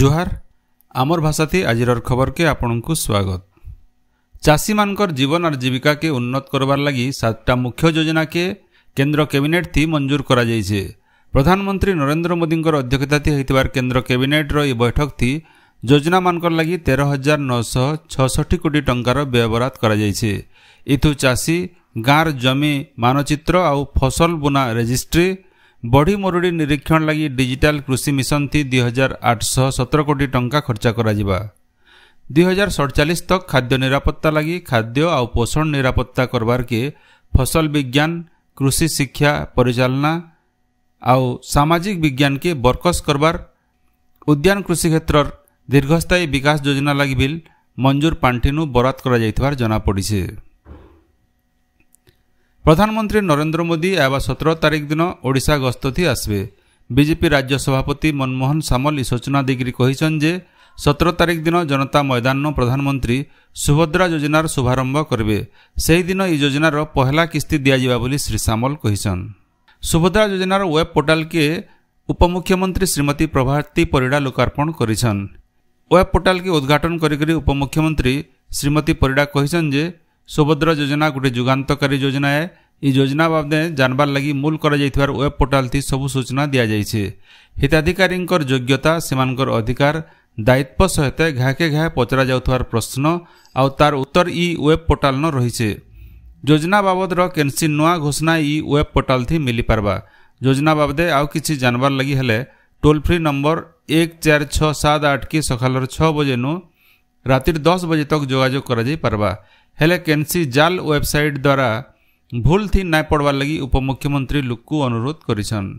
ଜୁହାର ଆମର୍ ଭାଷାଥି ଆଜିରର ଖବରକେ ଆପଣଙ୍କୁ ସ୍ୱାଗତ ଚାଷୀମାନଙ୍କର ଜୀବନ ଆର୍ ଜୀବିକାକେ ଉନ୍ନତ କରବାର୍ ଲାଗି ସାତଟା ମୁଖ୍ୟ ଯୋଜନାକେ କେନ୍ଦ୍ର କ୍ୟାବିନେଟ୍ ଥି ମଞ୍ଜୁର କରାଯାଇଛେ ପ୍ରଧାନମନ୍ତ୍ରୀ ନରେନ୍ଦ୍ର ମୋଦିଙ୍କର ଅଧ୍ୟକ୍ଷତାଥି ହୋଇଥିବାର କେନ୍ଦ୍ର କ୍ୟାବିନେଟ୍ର ଏହି ବୈଠକ ଥି ଯୋଜନାମାନଙ୍କର ଲାଗି ତେର ହଜାର ନଅଶହ ଛଅଷଠି କୋଟି ଟଙ୍କାର ବ୍ୟୟବରାଦ କରାଯାଇଛି ଇଥୁ ଚାଷୀ ଗାଁର ଜମି ମାନଚିତ୍ର ଆଉ ଫସଲ ବୁନା ରେଜିଷ୍ଟ୍ରି ବଢ଼ି ମରୁଡ଼ି ନିରୀକ୍ଷଣ ଲାଗି ଡିଜିଟାଲ କୃଷି ମିଶନଟି ଦୁଇହଜାର ଆଠଶହ ସତର କୋଟି ଟଙ୍କା ଖର୍ଚ୍ଚ କରାଯିବା ଦୁଇହଜାର ସଡ଼ଚାଳିଶ ତକ୍ ଖାଦ୍ୟ ନିରାପତ୍ତା ଲାଗି ଖାଦ୍ୟ ଆଉ ପୋଷଣ ନିରାପତ୍ତା କରବାର୍କେ ଫସଲ ବିଜ୍ଞାନ କୃଷି ଶିକ୍ଷା ପରିଚାଳନା ଆଉ ସାମାଜିକ ବିଜ୍ଞାନକେ ବର୍କସ୍ କରବାର୍ ଉଦ୍ୟାନ କୃଷି କ୍ଷେତ୍ରର ଦୀର୍ଘସ୍ଥାୟୀ ବିକାଶ ଯୋଜନା ଲାଗି ବିଲ୍ ମଞ୍ଜୁର ପାଣ୍ଠିନୁ ବରାଦ କରାଯାଇଥିବାର ଜଣାପଡ଼ିଛି ପ୍ରଧାନମନ୍ତ୍ରୀ ନରେନ୍ଦ୍ର ମୋଦି ଆବା ସତର ତାରିଖ ଦିନ ଓଡ଼ିଶା ଗସ୍ତଥି ଆସିବେ ବିଜେପି ରାଜ୍ୟ ସଭାପତି ମନମୋହନ ସାମଲ ଇ ସୂଚନା ଦେଇକରି କହିଛନ୍ତି ଯେ ସତର ତାରିଖ ଦିନ ଜନତା ମୈଦାନନ ପ୍ରଧାନମନ୍ତ୍ରୀ ସୁଭଦ୍ରା ଯୋଜନାର ଶୁଭାରମ୍ଭ କରିବେ ସେହିଦିନ ଏହି ଯୋଜନାର ପହଲା କିସ୍ତି ଦିଆଯିବା ବୋଲି ଶ୍ରୀ ସାମଲ କହିଛନ୍ ସୁଭଦ୍ରା ଯୋଜନାର ୱେବ୍ ପୋର୍ଟାଲକେ ଉପମୁଖ୍ୟମନ୍ତ୍ରୀ ଶ୍ରୀମତୀ ପ୍ରଭାତୀ ପରିଡ଼ା ଲୋକାର୍ପଣ କରିଛନ୍ ୱେବ୍ ପୋର୍ଟାଲକେ ଉଦ୍ଘାଟନ କରିକରି ଉପମୁଖ୍ୟମନ୍ତ୍ରୀ ଶ୍ରୀମତୀ ପରିଡ଼ା କହିଛନ୍ ଯେ ସୁଭଦ୍ରା ଯୋଜନା ଗୋଟିଏ ଯୁଗାନ୍ତକାରୀ ଯୋଜନା ଏ ଏହି ଯୋଜନା ବାବଦେ ଜାଣବାର୍ ଲାଗି ମୂଲ କରାଯାଇଥିବାର ୱେବ୍ ପୋର୍ଟାଲ୍ଥି ସବୁ ସୂଚନା ଦିଆଯାଇଛି ହିତାଧିକାରୀଙ୍କର ଯୋଗ୍ୟତା ସେମାନଙ୍କର ଅଧିକାର ଦାୟିତ୍ୱ ସହିତ ଘାକେ ଘାଏ ପଚରାଯାଉଥିବାର ପ୍ରଶ୍ନ ଆଉ ତାର ଉତ୍ତର ଇ ୱେବ୍ ପୋର୍ଟାଲ୍ନ ରହିଛି ଯୋଜନା ବାବଦର କେନ୍ସି ନୂଆ ଘୋଷଣା ଇ ୱେବ୍ ପୋର୍ଟାଲ୍ଥି ମିଲିପାରବା ଯୋଜନା ବାବଦେ ଆଉ କିଛି ଜାଣବାର୍ ଲାଗି ହେଲେ ଟୋଲ୍ ଫ୍ରି ନମ୍ବର ଏକ ଚାରି ଛଅ ସାତ ଆଠକେ ସକାଳର ଛଅ ବଜେନୁ ରାତିର ଦଶ ବଜେ ତକ୍ ଯୋଗାଯୋଗ କରାଯାଇପାରବା ହେଲେ କେନ୍ସି ଜାଲ୍ ୱେବ୍ସାଇଟ୍ ଦ୍ୱାରା ଭୁଲ୍ ଥି ନାଇଁ ପଡ଼୍ବାର୍ ଲାଗି ଉପମୁଖ୍ୟମନ୍ତ୍ରୀ ଲୁକୁ ଅନୁରୋଧ କରିଛନ୍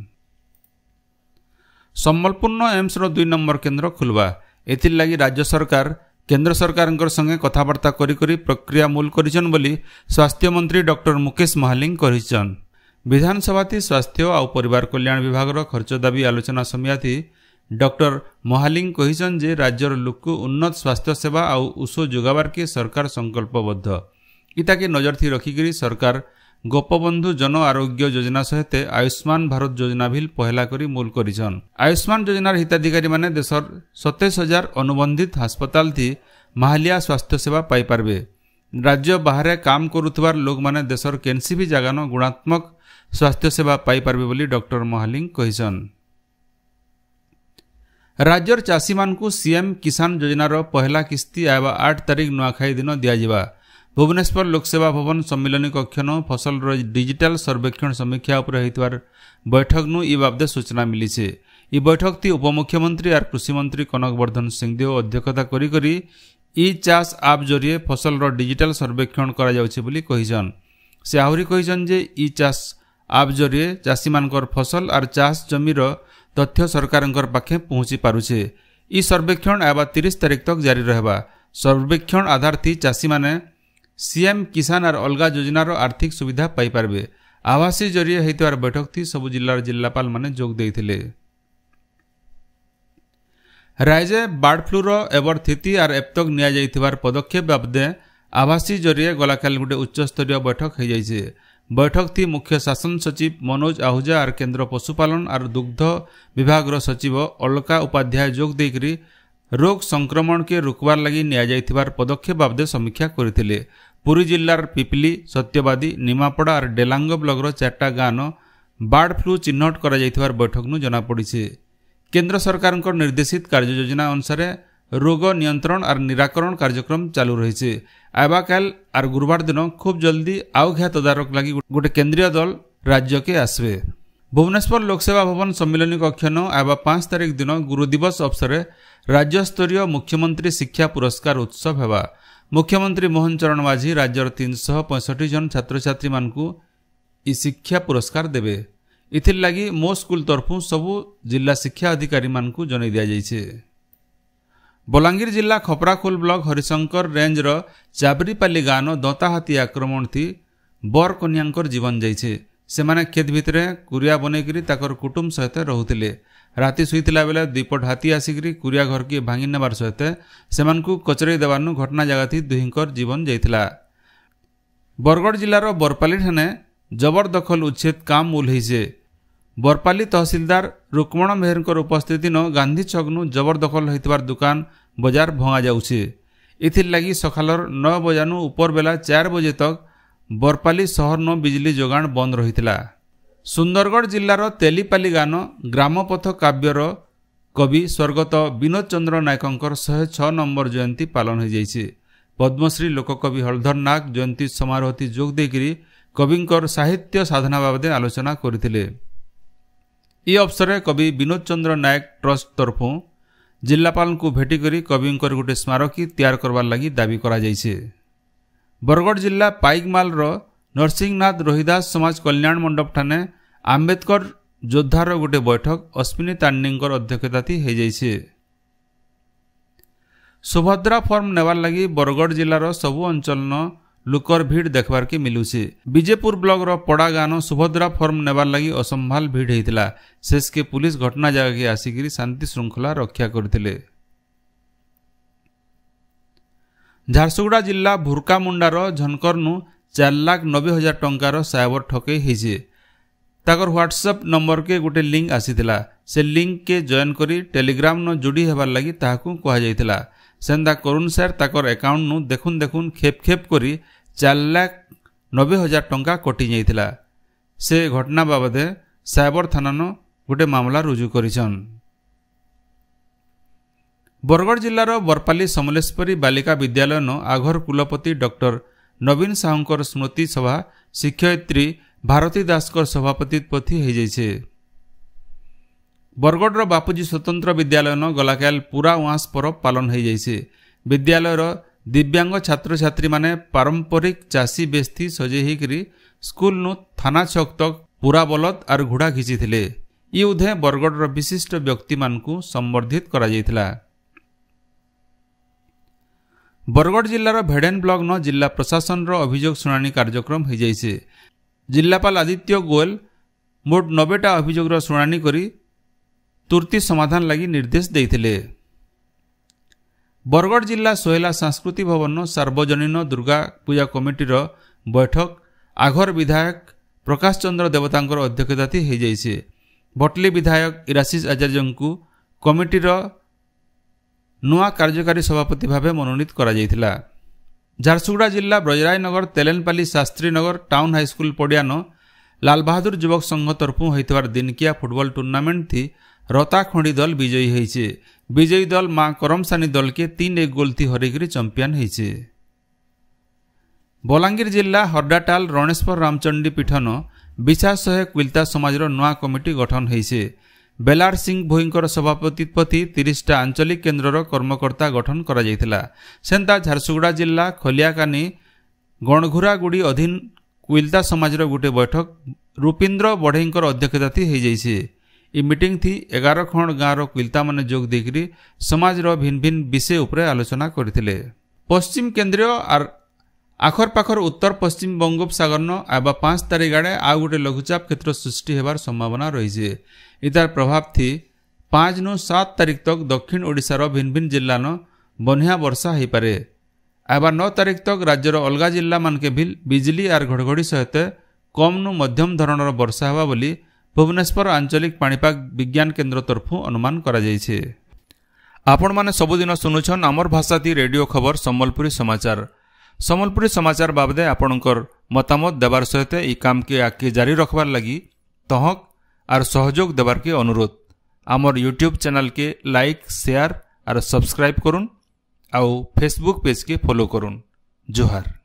ସମ୍ବଲପୂର୍ଣ୍ଣ ଏମ୍ସର ଦୁଇ ନମ୍ବର କେନ୍ଦ୍ର ଖୋଲିବା ଏଥିଲାଗି ରାଜ୍ୟ ସରକାର କେନ୍ଦ୍ର ସରକାରଙ୍କ ସଙ୍ଗେ କଥାବାର୍ତ୍ତା କରି କରି ପ୍ରକ୍ରିୟା ମୂଲ କରିଛନ୍ ବୋଲି ସ୍ୱାସ୍ଥ୍ୟମନ୍ତ୍ରୀ ଡକ୍ଟର ମୁକେଶ ମହାଲିଂ କହିଛନ୍ ବିଧାନସଭାତି ସ୍ୱାସ୍ଥ୍ୟ ଆଉ ପରିବାର କଲ୍ୟାଣ ବିଭାଗର ଖର୍ଚ୍ଚ ଦାବି ଆଲୋଚନା ସମିଆତି ଡକ୍ଟର ମହାଲିଂ କହିଛନ୍ ଯେ ରାଜ୍ୟର ଲୋକ ଉନ୍ନତ ସ୍ୱାସ୍ଥ୍ୟସେବା ଆଉ ଉଷ ଯୋଗାବାର୍କେ ସରକାର ସଂକଳ୍ପବଦ୍ଧ ଇତାକେ ନଜରଥି ରଖିକରି ସରକାର ଗୋପବନ୍ଧୁ ଜନ ଆରୋଗ୍ୟ ଯୋଜନା ସହିତ ଆୟୁଷ୍ମାନ ଭାରତ ଯୋଜନା ଭିଲ୍ ପହଲା କରି ମୂଲ କରିଛନ୍ ଆୟୁଷ୍ମାନ ଯୋଜନାର ହିତାଧିକାରୀମାନେ ଦେଶର ସତେଇଶ ହଜାର ଅନୁବନ୍ଧିତ ହାସ୍ପତାଲଥି ମାହାଲିଆ ସ୍ୱାସ୍ଥ୍ୟସେବା ପାଇପାରିବେ ରାଜ୍ୟ ବାହାରେ କାମ କରୁଥିବାର ଲୋକମାନେ ଦେଶର କେନ୍ସି ବି ଜାଗାନ ଗୁଣାତ୍ମକ ସ୍ୱାସ୍ଥ୍ୟସେବା ପାଇପାରିବେ ବୋଲି ଡକ୍ଟର ମହାଲିଂ କହିଛନ୍ ରାଜ୍ୟର ଚାଷୀମାନଙ୍କୁ ସିଏମ୍ କିଷାନ ଯୋଜନାର ପହିଲା କିସ୍ତି ଆଇବା ଆଠ ତାରିଖ ନୂଆଖାଇ ଦିନ ଦିଆଯିବା ଭୁବନେଶ୍ୱର ଲୋକସେବା ଭବନ ସମ୍ମିଳନୀ କକ୍ଷନ ଫସଲର ଡିଜିଟାଲ ସର୍ବେକ୍ଷଣ ସମୀକ୍ଷା ଉପରେ ହୋଇଥିବାର ବୈଠକନୁ ଇ ବାବଦେ ସୂଚନା ମିଳିଛି ଇ ବୈଠକଟି ଉପମୁଖ୍ୟମନ୍ତ୍ରୀ ଆର୍ କୃଷିମନ୍ତ୍ରୀ କନକବର୍ଦ୍ଧନ ସିଂଦେଓ ଅଧ୍ୟକ୍ଷତା କରିକରି ଇ ଚାଷ ଆପ୍ ଜରିଏ ଫସଲର ଡିଜିଟାଲ ସର୍ବେକ୍ଷଣ କରାଯାଉଛି ବୋଲି କହିଛନ୍ ସେ ଆହୁରି କହିଛନ୍ ଯେ ଇ ଚାଷ ଆପ୍ ଜରିଏ ଚାଷୀମାନଙ୍କର ଫସଲ ଆର୍ ଚାଷ ଜମିର तथ्य सरकार पाखे पहुँची पारुछे ଇ ସର୍ବେକ୍ଷଣ ଆବା ତିରିଶ ତାରିଖ ତକ୍ ଜାରି ରହିବା ସର୍ବେକ୍ଷଣ ଆଧାର ଥି ଚାଷୀମାନେ ସିଏମ୍ କିଷାନ ଆର୍ ଅଲଗା ଯୋଜନାର ଆର୍ଥିକ ସୁବିଧା ପାଇପାରିବେ ଆଭାସୀ ଜରିଏ ହୋଇଥିବାର ବୈଠକ ଥି ସବୁ ଜିଲ୍ଲାର ଜିଲ୍ଲାପାଳମାନେ ଯୋଗ ଦେଇଥିଲେ ରାଇଜେ ବାର୍ଡ ଫ୍ଲୁର ଏବର ସ୍ଥିତି ଆର୍ ଏପ୍ତକ ନିଆଯାଇଥିବାର ପଦକ୍ଷେପ ବାବଦେ ଆଭାସୀ ଜରିଏ ଗଲାକାଲି ଗୋଟେ ଉଚ୍ଚସ୍ତରୀୟ ବୈଠକ ହୋଇଯାଇଛି बैठक थी मुख्य शासन सचिव मनोज आहुजा आर केन्द्र पशुपालन आर दुग्ध विभाग सचिव अलका उपाध्याय जोग देकर रोग संक्रमण के रोकवार लगे निया पदक्षेप बाबदे समीक्षा करते पुरी जिलार पिपिली सत्यवादी निमापड़ा आर डेलांग ब्लक्र चार्टा गाँन ବାର୍ଡ ଫ୍ଲୁ ଚିହ୍ନଟ କରାଯାଇଥିବାର ବୈଠକରୁ ଜଣାପଡ଼ିଛି କେନ୍ଦ୍ର ସରକାରଙ୍କ ନିର୍ଦ୍ଦେଶିତ କାର୍ଯ୍ୟଯୋଜନା ଅନୁସାରେ ରୋଗ ନିୟନ୍ତ୍ରଣ ଆର୍ ନିରାକରଣ କାର୍ଯ୍ୟକ୍ରମ ଚାଲୁ ରହିଛି ଆଇବାକାଲ ଆର୍ ଗୁରୁବାର ଦିନ ଖୁବ୍ ଜଲ୍ଦି ଆଉଘିଆ ତଦାରକ ଲାଗି ଗୋଟେ କେନ୍ଦ୍ରୀୟ ଦଳ ରାଜ୍ୟକେ ଆସିବେ ଭୁବନେଶ୍ୱର ଲୋକସେବା ଭବନ ସମ୍ମିଳନୀ କକ୍ଷନ ଆଇବା ପାଞ୍ଚ ତାରିଖ ଦିନ ଗୁରୁ ଦିବସ ଅବସରରେ ରାଜ୍ୟସ୍ତରୀୟ ମୁଖ୍ୟମନ୍ତ୍ରୀ ଶିକ୍ଷା ପୁରସ୍କାର ଉତ୍ସବ ହେବା ମୁଖ୍ୟମନ୍ତ୍ରୀ ମୋହନ ଚରଣ ମାଝୀ ରାଜ୍ୟର ତିନିଶହ ପଞ୍ଚଷଠି ଜଣ ଛାତ୍ରଛାତ୍ରୀମାନଙ୍କୁ ଇ ଶିକ୍ଷା ପୁରସ୍କାର ଦେବେ ଏଥିର୍ ଲାଗି ମୋ ସ୍କୁଲ ତରଫରୁ ସବୁ ଜିଲ୍ଲା ଶିକ୍ଷା ଅଧିକାରୀମାନଙ୍କୁ ଜଣାଇ ଦିଆଯାଇଛି ବଲାଙ୍ଗୀର ଜିଲ୍ଲା ଖପରାଖୋଲ ବ୍ଲକ ହରିଶଙ୍କର ରେଞ୍ଜର ଚାବରିପାଲି ଗାଁନ ଦନ୍ତାହାତୀ ଆକ୍ରମଣଥି ବର କନ୍ୟାଙ୍କର ଜୀବନ ଯାଇଛେ ସେମାନେ କ୍ଷେତ ଭିତରେ କୁରିଆ ବନେଇକିରି ତାଙ୍କର କୁଟୁମ୍ବ ସହିତ ରହୁଥିଲେ ରାତି ଶୋଇଥିଲା ବେଳେ ଦୁଇପଟ ହାତୀ ଆସିକିରି କୁରିଆ ଘରକେ ଭାଙ୍ଗି ନେବାର ସହିତ ସେମାନଙ୍କୁ କଚରେଇ ଦେବାର୍ନୁ ଘଟଣା ଜାଗାଥି ଦୁହିଁଙ୍କର ଜୀବନ ଯାଇଥିଲା ବରଗଡ଼ ଜିଲ୍ଲାର ବରପାଲି ଠାନେ ଜବରଦଖଲ ଉଚ୍ଛେଦ କାମ ଉଲ୍ହେଇଛେ ବରପାଲି ତହସିଲଦାର ରୁକ୍ମଣ ମେହେରଙ୍କର ଉପସ୍ଥିତି ନ ଗାନ୍ଧୀ ଛକ୍ନୁ ଜବରଦଖଲ ହୋଇଥିବାର ଦୋକାନ ବଜାର ଭଙ୍ଗାଯାଉଛେ ଏଥିରଲାଗି ସକାଳର ନଅ ବଜାନୁ ଉପର ବେଲା ଚାରି ବଜେ ତକ ବରପାଲି ସହରନ ବିଜୁଳି ଯୋଗାଣ ବନ୍ଦ ରହିଥିଲା ସୁନ୍ଦରଗଡ଼ ଜିଲ୍ଲାର ତେଲିପାଲି ଗାନ ଗ୍ରାମପଥ କାବ୍ୟର କବି ସ୍ୱର୍ଗତ ବିନୋଦ ଚନ୍ଦ୍ର ନାୟକଙ୍କର ଶହେ ଛଅ ନମ୍ବର ଜୟନ୍ତୀ ପାଳନ ହୋଇଯାଇଛି ପଦ୍ମଶ୍ରୀ ଲୋକକବି ହଳଧର ନାଗ ଜୟନ୍ତୀ ସମାରୋହଟି ଯୋଗ ଦେଇକରି କବିଙ୍କର ସାହିତ୍ୟ ସାଧନା ବାବଦେ ଆଲୋଚନା କରିଥିଲେ ଏ ଅବସରରେ କବି ବିନୋଦ ଚନ୍ଦ୍ର ନାୟକ ଟ୍ରଷ୍ଟ ତରଫୁ ଜିଲ୍ଲାପାଳଙ୍କୁ ଭେଟି କରି କବିଙ୍କର ଗୋଟିଏ ସ୍ମାରକୀ ତିଆରି କରବାର୍ ଲାଗି ଦାବି କରାଯାଇଛି ବରଗଡ଼ ଜିଲ୍ଲା ପାଇକମାଲର ନରସିଂହନାଥ ରୋହିଦାସ ସମାଜ କଲ୍ୟାଣ ମଣ୍ଡପଠାନେ ଆମ୍ବେଦକର ଯୋଦ୍ଧାର ଗୋଟିଏ ବୈଠକ ଅଶ୍ୱିନୀ ତାଣ୍ଡିଙ୍କର ଅଧ୍ୟକ୍ଷତାଥି ହୋଇଯାଇଛି ସୁଭଦ୍ରା ଫର୍ମ ନେବାର୍ ଲାଗି ବରଗଡ଼ ଜିଲ୍ଲାର ସବୁ ଅଞ୍ଚଳନ ଲୁକର ଭିଡ ଦେଖ୍ବାର୍କେ ମିଲୁଛେ ବିଜେପୁର ବ୍ଲକର ପଡ଼ାଗାନ ସୁଭଦ୍ରା ଫର୍ମ ନେବାର୍ ଲାଗି ଅସମ୍ଭାଲ ଭିଡ ହେଇଥିଲା ଶେଷକେ ପୁଲିସ ଘଟଣା ଜାଗାକେ ଆସିକିରି ଶାନ୍ତି ଶୃଙ୍ଖଳା ରକ୍ଷା କରିଥିଲେ ଝାରସୁଗୁଡ଼ା ଜିଲ୍ଲା ଭୁର୍କାମୁଣ୍ଡାର ଝନକରନୁ ଚାରି ଲାଖ ନବେ ହଜାର ଟଙ୍କାର ସାଇବର ଠକେଇ ହେଇଛେ ତାଙ୍କର ହ୍ୱାଟ୍ସଆପ୍ ନମ୍ବରକେ ଗୋଟେ ଲିଙ୍କ୍ ଆସିଥିଲା ସେ ଲିଙ୍କ୍କେ ଜଏନ୍ କରି ଟେଲିଗ୍ରାମ୍ନ ଯୋଡ଼ି ହେବାର୍ ଲାଗି ତାହାକୁ କୁହାଯାଇଥିଲା ସେନ୍ତା କରୁନ୍ ସାର୍ ତାଙ୍କର ଏକାଉଣ୍ଟନୁ ଦେଖୁନ୍ ଦେଖୁନ୍ ଖେପ୍ ଖେପ୍ କରି ଚାରି ଲାଖ ନବେ ହଜାର ଟଙ୍କା କଟିଯାଇଥିଲା ସେ ଘଟଣା ବାବଦରେ ସାଇବର ଥାନାନ ଗୋଟେ ମାମଲା ରୁଜୁ କରିଛନ୍ ବରଗଡ଼ ଜିଲ୍ଲାର ବରପାଲି ସମଲେଶ୍ୱରୀ ବାଲିକା ବିଦ୍ୟାଳୟନ ଆଘର କୁଲପତି ଡକ୍ଟର ନବୀନ ସାହୁଙ୍କର ସ୍ମୃତି ସଭା ଶିକ୍ଷୟିତ୍ରୀ ଭାରତୀ ଦାସଙ୍କ ଦାସଙ୍କର ସଭାପତିପତି ହୋଇଯାଇଛି ବରଗଡ଼ର ବାପୁଜୀ ସ୍ୱତନ୍ତ୍ର ବିଦ୍ୟାଳୟନ ଗଲାକାଲ ପୁରା ଉଆଁସ ପରବ ପାଳନ ହୋଇଯାଇଛି ବିଦ୍ୟାଳୟର ଦିବ୍ୟାଙ୍ଗ ଛାତ୍ରଛାତ୍ରୀମାନେ ପାରମ୍ପରିକ ଚାଷୀ ବେସ୍ତି ସଜେଇ ହୋଇକରି ସ୍କୁଲନୁ ଥାନା ଛକ ତକ ପୁରା ବଲଦ ଆର୍ ଘୋଡ଼ା ଘିଚିଥିଲେ ଇ ଉଦ୍ଧେ ବରଗଡ଼ର ବିଶିଷ୍ଟ ବ୍ୟକ୍ତିମାନଙ୍କୁ ସମ୍ବର୍ଦ୍ଧିତ କରାଯାଇଥିଲା ବରଗଡ଼ ଜିଲ୍ଲାର ଭେଡ଼େନ୍ ବ୍ଲକ୍ନ ଜିଲ୍ଲା ପ୍ରଶାସନର ଅଭିଯୋଗ ଶୁଣାଣି କାର୍ଯ୍ୟକ୍ରମ ହୋଇଯାଇଛି ଜିଲ୍ଲାପାଳ ଆଦିତ୍ୟ ଗୋଏଲ ମୋଟ ନବେଟା ଅଭିଯୋଗର ଶୁଣାଣି କରି ତୁର୍ତ୍ତି ସମାଧାନ ଲାଗି ନିର୍ଦ୍ଦେଶ ଦେଇଥିଲେ ବରଗଡ଼ ଜିଲ୍ଲା ସୋହେଲା ସାଂସ୍କୃତି ଭବନ ସାର୍ବଜନୀନ ଦୁର୍ଗା ପୂଜା କମିଟିର ବୈଠକ ଆଘର ବିଧାୟକ ପ୍ରକାଶ ଚନ୍ଦ୍ର ଦେବତାଙ୍କର ଅଧ୍ୟକ୍ଷତା ହୋଇଯାଇଛି ଭଟଲି ବିଧାୟକ ଇରାଶିଷ ଆଚାର୍ଯ୍ୟଙ୍କୁ କମିଟିର ନୂଆ କାର୍ଯ୍ୟକାରୀ ସଭାପତି ଭାବେ ମନୋନୀତ କରାଯାଇଥିଲା ઝારસુગુડા જિલ્લા બ્રજરાયનગર તેલેનપાલી શાસ્ત્રીનગર ટાઉન હાઈસ્કૂલ પડિયાનો લાલબહાદુર યુવક સંઘ તરફું ହୋଇଥିବାର ଦିନିକିଆ ଫୁଟବଲ ଟୁର୍ଣ୍ଣାମେଣ୍ଟથી ରତାଖଣ୍ଡି ଦଲ ବିଜୟୀ ହୋଇଛି ବିଜୟୀ ଦଲ ମା କରମସାନୀ ଦଲକେ ତିନି ଏକ ଗୋଲଥି ହରେଇକରି ଚମ୍ପିଆନ୍ ହୋଇଛି ବଲାଙ୍ଗୀର ଜିଲ୍ଲା ହର୍ଡାଟାଲ ରଣେଶ୍ୱର ରାମଚଣ୍ଡୀ ପୀଠନ ବିଶା ଶହେ କୁଇଲ୍ତା ସମାଜର ନୂଆ କମିଟି ଗଠନ ହୋଇଛି ବେଲାର ସିଂ ଭୋଇଙ୍କର ସଭାପତିପତି ତିରିଶଟା ଆଞ୍ଚଳିକ କେନ୍ଦ୍ରର କର୍ମକର୍ତ୍ତା ଗଠନ କରାଯାଇଥିଲା ସେନ୍ତା ଝାରସୁଗୁଡ଼ା ଜିଲ୍ଲା ଖଲିଆକାନି ଗଣଘୁରାଗୁଡ଼ି ଅଧୀନ କୁଇଲ୍ତା ସମାଜର ଗୋଟିଏ ବୈଠକ ରୂପିନ୍ଦ୍ର ବଢ଼େଇଙ୍କର ଅଧ୍ୟକ୍ଷତାଥି ହୋଇଯାଇଛି ଇ ମିଟିଂଥି ଏଗାର ଖଣ୍ଡ ଗାଁର କୁଇଲ୍ତାମାନେ ଯୋଗ ଦେଇକରି ସମାଜର ଭିନ୍ନ ଭିନ୍ନ ବିଷୟ ଉପରେ ଆଲୋଚନା କରିଥିଲେ ପଶ୍ଚିମ କେନ୍ଦ୍ରୀୟ ଆର୍ ଆଖର ପାଖର ଉତ୍ତର ପଶ୍ଚିମ ବଙ୍ଗୋପସାଗରନ ଆଇବା ପାଞ୍ଚ ତାରିଖ ଆଡ଼େ ଆଉ ଗୋଟିଏ ଲଘୁଚାପ କ୍ଷେତ୍ର ସୃଷ୍ଟି ହେବାର ସମ୍ଭାବନା ରହିଛି ଏତାର ପ୍ରଭାବ ଥି ପାଞ୍ଚ ନୁ ସାତ ତାରିଖ ତକ ଦକ୍ଷିଣ ଓଡ଼ିଶାର ଭିନ୍ ଭିନ୍ ଜିଲ୍ଲାନ ବନ୍ୟା ବର୍ଷା ହୋଇପାରେ ଆଇବା ନଅ ତାରିଖ ତକ ରାଜ୍ୟର ଅଲଗା ଜିଲ୍ଲାମାନଙ୍କେ ଭିଲ୍ ବିଜୁଳି ଆର୍ ଘଡ଼ଘଡ଼ି ସହିତ କମ୍ ନୁ ମଧ୍ୟମ ଧରଣର ବର୍ଷା ହେବା ବୋଲି ଭୁବନେଶ୍ୱର ଆଞ୍ଚଳିକ ପାଣିପାଗ ବିଜ୍ଞାନ କେନ୍ଦ୍ର ତରଫରୁ ଅନୁମାନ କରାଯାଇଛି ଆପଣମାନେ ସବୁଦିନ ଶୁଣୁଛନ୍ ଆମର ଭାଷାତି ରେଡ଼ିଓ ଖବର ସମ୍ବଲପୁରୀ ସମାଚାର ସମ୍ବଲପୁରୀ ସମାଚାର ବାବଦେ ଆପଣଙ୍କର ମତାମତ ଦେବାର ସହିତ ଏହି କାମକେ ଆଗକେ ଜାରି ରଖବାର୍ ଲାଗି ତହକ ଆର୍ ସହଯୋଗ ଦେବାର୍କେ ଅନୁରୋଧ ଆମର ୟୁଟ୍ୟୁବ୍ ଚ୍ୟାନେଲ୍କେ ଲାଇକ୍ ସେୟାର ଆର୍ ସବସ୍କ୍ରାଇବ୍ କରୁନ୍ ଆଉ ଫେସବୁକ୍ ପେଜ୍କେ ଫଲୋ କରୁନ୍ ଜୁହାର